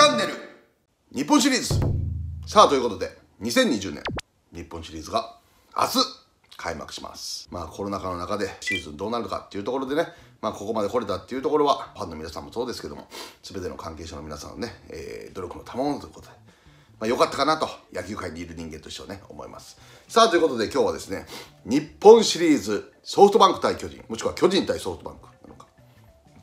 チャンネル日本シリーズさあということで2020年日本シリーズが明日開幕しますまあコロナ禍の中でシーズンどうなるかっていうところでねまあここまで来れたっていうところはファンの皆さんもそうですけども全ての関係者の皆さんのね、えー、努力の賜物ということでまあ、よかったかなと野球界にいる人間としてはね思いますさあということで今日はですね日本シリーズソフトバンク対巨人もしくは巨人対ソフトバンクなのか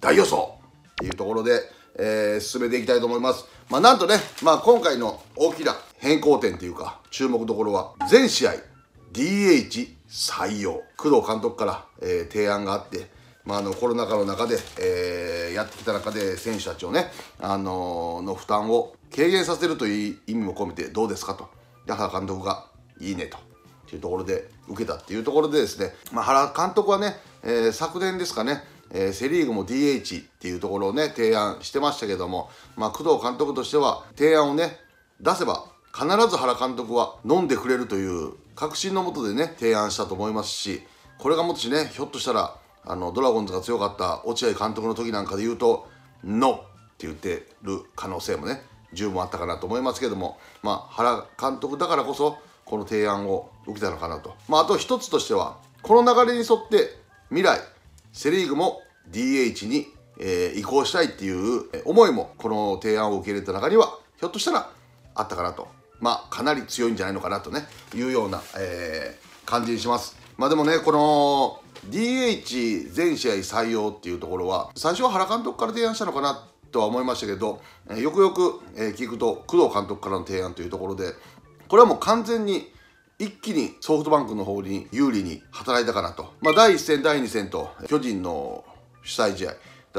大予想っていうところでえー、進めていきたいと思います。まあ、なんとね、まあ、今回の大きな変更点というか、注目どころは、全試合 DH 採用。工藤監督から、えー、提案があって、まあ、のコロナ禍の中で、えー、やってきた中で選手たちをね、あのー、の負担を軽減させるという意味も込めてどうですかと。で、原監督がいいねと。いうところで受けたっていうところでですね、まあ、原監督はね、えー、昨年ですかね、えー、セ・リーグも DH っていうところをね提案してましたけども、まあ、工藤監督としては提案をね出せば必ず原監督は飲んでくれるという確信のもとでね提案したと思いますしこれがもしねひょっとしたらあのドラゴンズが強かった落合監督の時なんかで言うと「NO」って言ってる可能性もね十分あったかなと思いますけども、まあ、原監督だからこそこの提案を受けたのかなと、まあ、あと一つとしてはこの流れに沿って未来セ・リーグも DH に、え移行したいっていう思いもこの提案を受け入れた中にはひょっとしたらあったかなとまあかなり強いんじゃないのかなとねいうような、え感じにしますまあでもねこの DH 全試合採用っていうところは最初は原監督から提案したのかなとは思いましたけどよくよく聞くと工藤監督からの提案というところでこれはもう完全に一気にソフトバンクの方に有利に働いたかなと、まあ、第1戦第2戦と巨人の主催試合。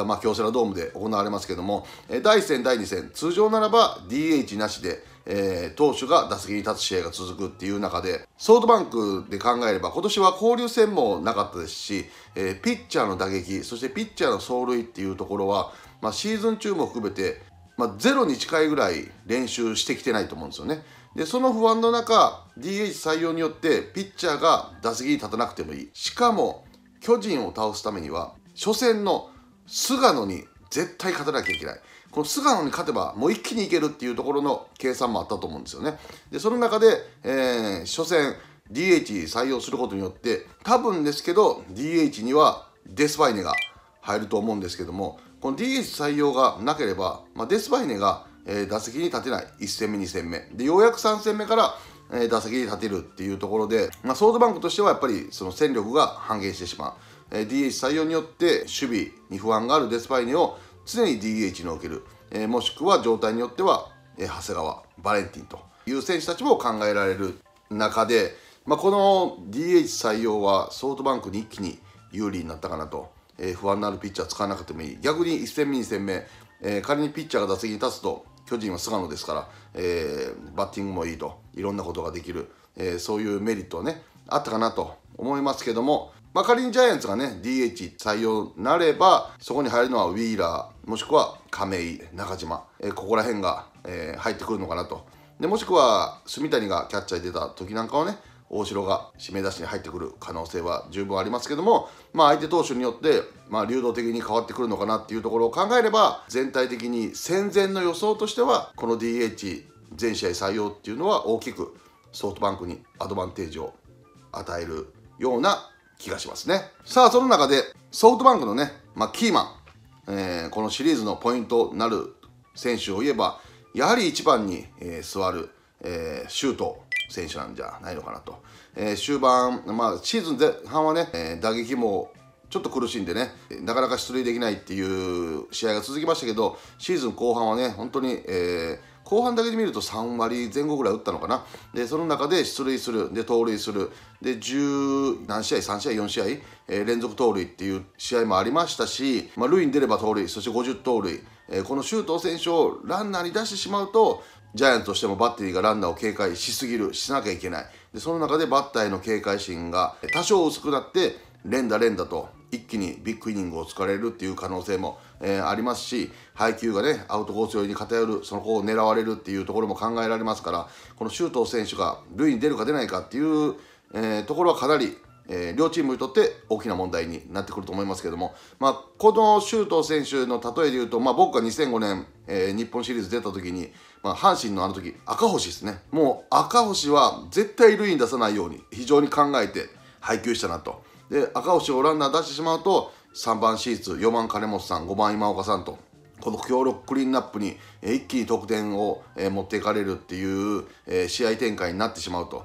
まあ、京セラドームで行われますけども、え第1戦、第2戦、通常ならば DH なしで、えー、投手が打席に立つ試合が続くっていう中で、ソードバンクで考えれば、今年は交流戦もなかったですし、えー、ピッチャーの打撃、そしてピッチャーの走塁っていうところは、まあ、シーズン中も含めて、まあ、ゼロに近いぐらい練習してきてないと思うんですよね。で、その不安の中、DH 採用によって、ピッチャーが打席に立たなくてもいい。しかも、巨人を倒すためには、初戦の菅野に絶対勝たなきゃいけないこの菅野に勝てばもう一気にいけるっていうところの計算もあったと思うんですよねでその中で、えー、初戦 DH 採用することによって多分ですけど DH にはデスバイネが入ると思うんですけどもこの DH 採用がなければ、まあ、デスバイネが、えー、打席に立てない1戦目2戦目でようやく3戦目から、えー、打席に立てるっていうところで、まあ、ソードバンクとしてはやっぱりその戦力が半減してしまう DH 採用によって守備に不安があるデスパイネを常に DH に置ける、えもしくは状態によっては、え長谷川バレンティンという選手たちも考えられる中で、まあ、この DH 採用はソフトバンクに一気に有利になったかなと、え不安のあるピッチャー使わなくてもいい逆に1戦目2戦目、え仮にピッチャーが打席に立つと巨人は菅野ですから、えー、バッティングもいいといろんなことができる、えー、そういうメリットはねあったかなと思いますけども、まあ、仮にジャイアンツがね、DH 採用なれば、そこに入るのはウィーラー、もしくは亀井、中島、えー、ここら辺が、えー、入ってくるのかなと。で、もしくは、住谷がキャッチャーに出た時なんかはね、大城が指名出しに入ってくる可能性は十分ありますけども、まあ、相手投手によって、まあ、流動的に変わってくるのかなっていうところを考えれば全体的に戦前の予想としてはこの DH 全試合採用っていうのは大きくソフトバンクにアドバンテージを与えるような気がしますね。さあ、その中で、ソフトバンクのね、まあ、キーマン、えー、このシリーズのポイントになる選手を言えば、やはり1番に、えー、座る、えー、周東選手なんじゃないのかなと。えー、終盤、まあ、シーズン前半はね、えー、打撃もちょっと苦しんでね、なかなか出塁できないっていう試合が続きましたけど、シーズン後半はね、本当に、えー、後半だけで見ると3割前後ぐらい打ったのかな。で、その中で出塁する、で、盗塁する、で、十何試合、3試合、4試合、えー、連続盗塁っていう試合もありましたし、まあ、塁に出れば盗塁、そして50盗塁、えー、この周東選手をランナーに出してしまうと、ジャイアンツとしてもバッテリーがランナーを警戒しすぎる、しなきゃいけない。で、その中でバッターへの警戒心が多少薄くなって、連打連打と一気にビッグイニングを突かれるっていう可能性も、えー、ありますし配球がねアウトコース寄りに偏るそのを狙われるっていうところも考えられますからこの周東選手が塁に出るか出ないかっていう、えー、ところはかなり、えー、両チームにとって大きな問題になってくると思いますけども、まあ、この周東選手の例えで言うと、まあ、僕が2005年、え日本シリーズ出た時に、まあ、阪神のあの時赤星ですねもう赤星は絶対塁に出さないように非常に考えて配球したなと。で赤星をランナー出してしまうと3番シーツ4番金本さん5番今岡さんとこの強力クリーンナップに一気に得点を持っていかれるっていう試合展開になってしまうと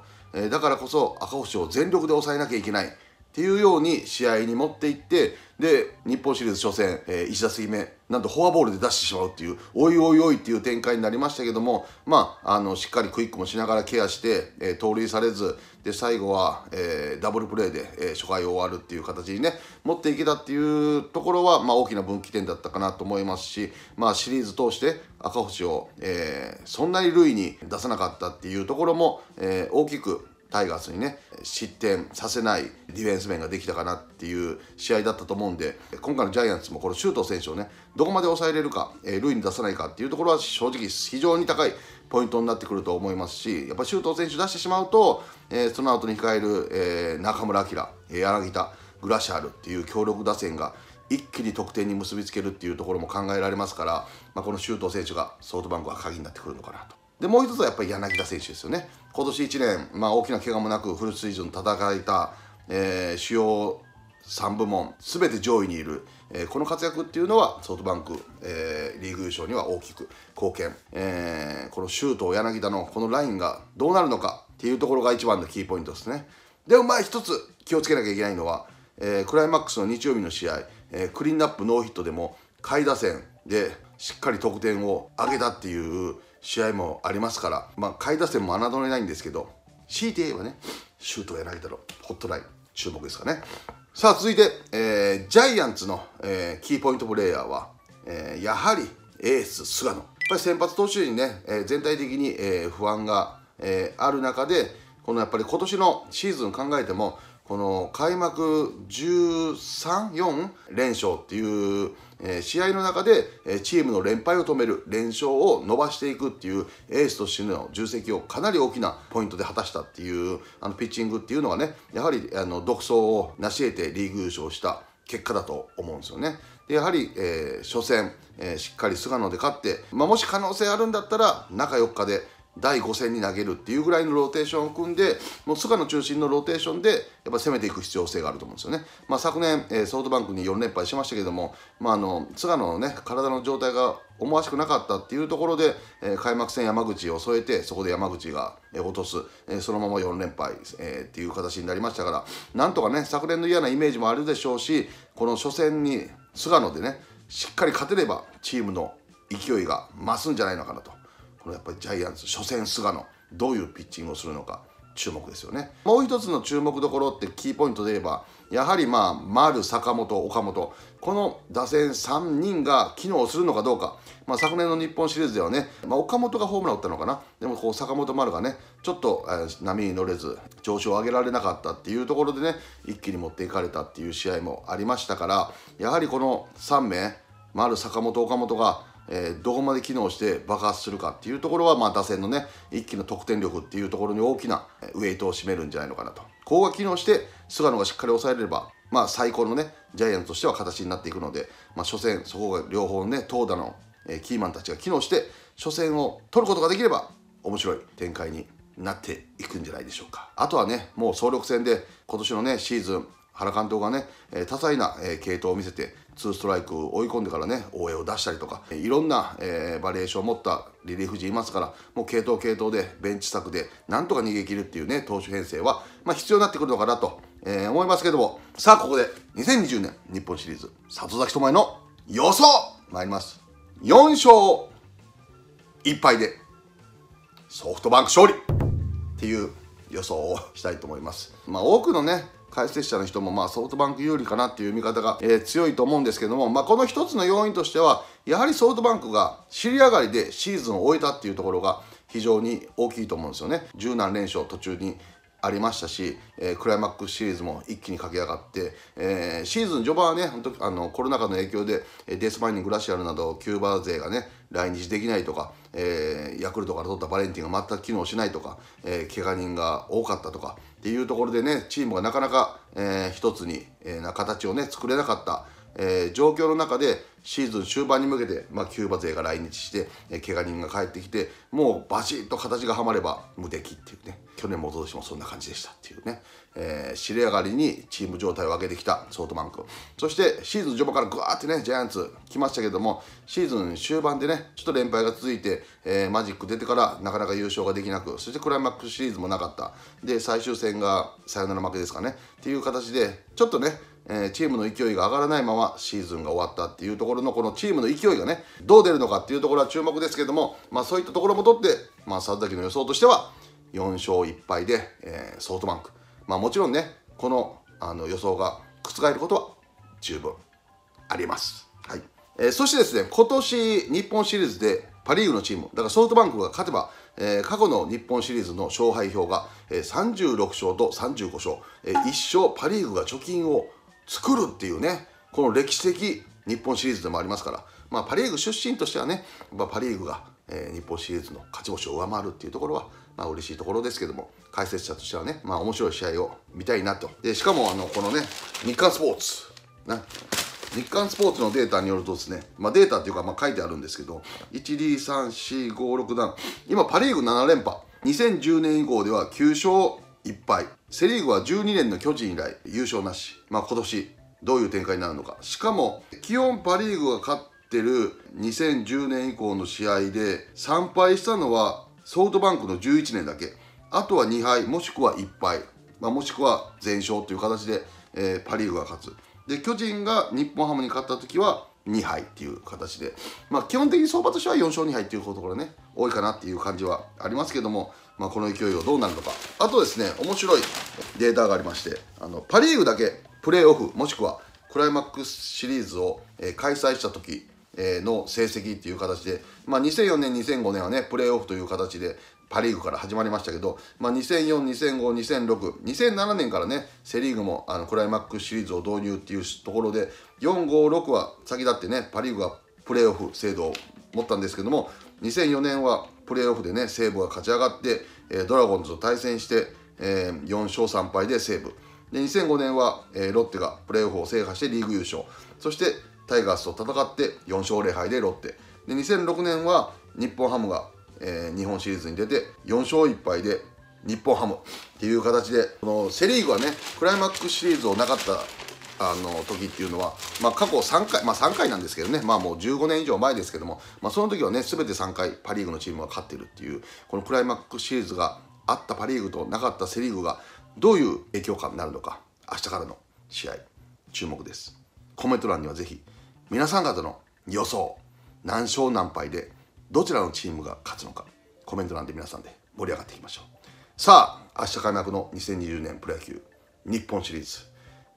だからこそ赤星を全力で抑えなきゃいけないっていうように試合に持っていってで日本シリーズ初戦、えー、1打席目なんとフォアボールで出してしまうっていうおいおいおいっていう展開になりましたけども、まあ、あのしっかりクイックもしながらケアして、えー、盗塁されずで最後は、えー、ダブルプレーで、えー、初回を終わるっていう形にね持っていけたっていうところは、まあ、大きな分岐点だったかなと思いますし、まあ、シリーズ通して赤星を、えそんなに塁に出さなかったっていうところも、え大きくタイガースにね失点させないディフェンス面ができたかなっていう試合だったと思うんで今回のジャイアンツもこの周東選手をねどこまで抑えれるか、えー、塁に出さないかっていうところは正直非常に高いポイントになってくると思いますしやっぱ周東選手出してしまうと、えー、その後に控える、えー、中村晃柳田グラシャールっていう強力打線が一気に得点に結びつけるっていうところも考えられますから、まあ、この周東選手がソフトバンクは鍵になってくるのかなと。でもう一つはやっぱり柳田選手ですよね今年1年、まあ、大きな怪我もなくフルシーズン戦えた、えー、主要3部門全て上位にいる、えー、この活躍っていうのはソフトバンク、えー、リーグ優勝には大きく貢献、えー、この周東柳田のこのラインがどうなるのかっていうところが一番のキーポイントですねでもまあ一つ気をつけなきゃいけないのは、えー、クライマックスの日曜日の試合、えー、クリーンナップノーヒットでも下位打線でしっかり得点を挙げたっていう試合もありますから、まあ、下位打線も侮れないんですけど、強いて言えばね、シュートやられたらホットライン、注目ですかね。さあ、続いて、えー、ジャイアンツの、えー、キーポイントプレーヤーは、えー、やはりエース、菅野。やっぱり先発投手にね、えー、全体的に、えー、不安が、えー、ある中で、このやっぱり今年のシーズン考えても、この開幕13、4連勝っていう、えー、試合の中で、えチームの連敗を止める、連勝を伸ばしていくっていうエースとしての重責をかなり大きなポイントで果たしたっていうあのピッチングっていうのはね、やはりあの独走を成し得てリーグ優勝した結果だと思うんですよね。でやはり、えー、初戦、えー、しっかり菅野で勝って、まあ、もし可能性あるんだったら中4日で第5戦に投げるっていうぐらいのローテーションを組んでもう菅野中心のローテーションでやっぱ攻めていく必要性があると思うんですよね、まあ、昨年、えー、ソフトバンクに4連敗しましたけども、まあ、あの菅野の、ね、体の状態が思わしくなかったっていうところで、えー、開幕戦山口を添えてそこで山口が、え落とす、えー、そのまま4連敗、えっていう形になりましたからなんとかね昨年の嫌なイメージもあるでしょうしこの初戦に菅野でねしっかり勝てればチームの勢いが増すんじゃないのかなとこのやっぱりジャイアンツ初戦菅野どういうピッチングをするのか注目ですよねもう一つの注目どころってキーポイントで言えばやはりまあ丸坂本岡本この打線3人が機能するのかどうか、まあ、昨年の日本シリーズではね、まあ、岡本がホームラン打ったのかなでもこう坂本丸がねちょっと、えー、波に乗れず調子を上げられなかったっていうところでね一気に持っていかれたっていう試合もありましたからやはりこの3名丸坂本岡本がえー、どこまで機能して爆発するかっていうところは、まあ、打線のね一気の得点力っていうところに大きなウエイトを占めるんじゃないのかなとここが機能して菅野がしっかり抑えれれば、まあ、最高のねジャイアンツとしては形になっていくので、まあ、初戦そこが両方ね投打の、えー、キーマンたちが機能して初戦を取ることができれば面白い展開になっていくんじゃないでしょうかあとはねもう総力戦で今年のねシーズン原監督がね、えー、多彩な、えー、系統を見せて2ストライク追い込んでからね応援を出したりとかいろんな、えー、バリエーションを持ったリリーフ陣いますからもう継投継投でベンチ策でなんとか逃げ切るっていうね投手編成は、まあ、必要になってくるのかなと、えー、思いますけどもさあここで2020年日本シリーズ里崎智也の予想参ります4勝1敗でソフトバンク勝利っていう予想をしたいと思います。まあ、多くのね解説者の人もまあソフトバンク有利かなっていう見方が、えー、強いと思うんですけども、まあ、この一つの要因としてはやはりソフトバンクが尻上がりでシーズンを終えたっていうところが非常に大きいと思うんですよね。十何連勝途中にありましたし、えー、クライマックスシリーズも一気に駆け上がって、えー、シーズン序盤はねあのコロナ禍の影響でデスマイニングラシアルなどキューバ勢がね来日できないとか、えー、ヤクルトから取ったバレンティンが全く機能しないとか、えー、怪我人が多かったとかっていうところでねチームがなかなか、えー、一つに、えー、な形をね作れなかった。えー、状況の中でシーズン終盤に向けて、まあ、キューバ勢が来日して、えー、怪我人が帰ってきてもうバシッと形がはまれば無敵っていうね去年もととしもそんな感じでしたっていうね、えー、れ上がりにチーム状態を上げてきたソフトバンクそしてシーズン序盤からぐわーってねジャイアンツ来ましたけどもシーズン終盤でねちょっと連敗が続いて、えー、マジック出てからなかなか優勝ができなくそしてクライマックスシリーズもなかったで最終戦がサヨナラ負けですかねっていう形でちょっとねえー、チームの勢いが上がらないままシーズンが終わったっていうところのこのチームの勢いがねどう出るのかっていうところは注目ですけども、まあ、そういったところもとって、まあ、里崎の予想としては4勝1敗で、えー、ソフトバンク、まあ、もちろんねこのあの予想が覆ることは十分あります、はいえー、そしてですね今年日本シリーズでパ・リーグのチームだからソフトバンクが勝てば、えー、過去の日本シリーズの勝敗表が、えー、36勝と35勝、えー、1勝パ・リーグが貯金を作るっていうねこの歴史的日本シリーズでもありますから、まあ、パ・リーグ出身としてはね、まあ、パ・リーグが、えー、日本シリーズの勝ち星を上回るっていうところは、まあ嬉しいところですけども解説者としてはね、まあ、面白い試合を見たいなとでしかもあのこのね日刊スポーツ、ね、日刊スポーツのデータによるとですね、まあ、データっていうかまあ書いてあるんですけど1234567今パ・リーグ7連覇2010年以降では9勝1敗セ・リーグは12年の巨人以来優勝なし、まあ、今年どういう展開になるのかしかも基本パ・リーグが勝ってる2010年以降の試合で3敗したのはソフトバンクの11年だけあとは2敗もしくは1敗、まあ、もしくは全勝という形で、えー、パ・リーグが勝つで巨人が日本ハムに勝った時は2敗っていう形で、まあ、基本的に相場としては4勝2敗っていうところね多いかなっていう感じはありますけども、まあ、この勢いはどうなるのかあとですね面白いデータがありましてあのパ・リーグだけプレーオフもしくはクライマックスシリーズを、えー、開催した時の成績っていう形で、まあ、2004年2005年はねプレーオフという形でパ・リーグから始まりましたけど、まあ、2004、2005、2006、2007年からねセ・リーグもあのクライマックスシリーズを導入っていうところで4、5、6は先立ってねパ・リーグはプレーオフ制度を持ったんですけども2004年はプレーオフでね西武が勝ち上がって、えー、ドラゴンズと対戦して、えー、4勝3敗で西武で2005年は、えー、ロッテがプレーオフを制覇してリーグ優勝そしてタイガースと戦って4勝0敗でロッテで2006年は日本ハムが、えー、日本シリーズに出て4勝1敗で日本ハムっていう形でこのセ・リーグはねクライマックスシリーズをなかったあの時っていうのは、まあ、過去3回、まあ、3回なんですけどね、まあ、もう15年以上前ですけども、まあ、その時はね全て3回パ・リーグのチームが勝ってるっていうこのクライマックスシリーズがあったパ・リーグとなかったセ・リーグがどういう影響感になるのか明日からの試合注目ですコメント欄にはぜひ皆さん方の予想何勝何敗でどちらのチームが勝つのかコメント欄で皆さんで盛り上がっていきましょうさあ明日開幕の2020年プロ野球日本シリーズ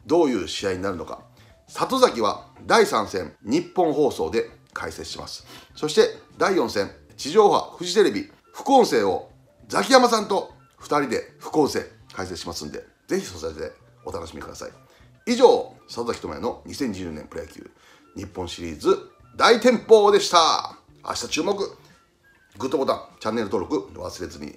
どういう試合になるのか里崎は第3戦日本放送で解説しますそして第4戦地上波フジテレビ副音声をザキヤマさんと2人で副音声解説しますんでぜひそちらでお楽しみください以上里崎智也の2020年プロ野球日本シリーズ大展望でした明日注目グッドボタンチャンネル登録忘れずに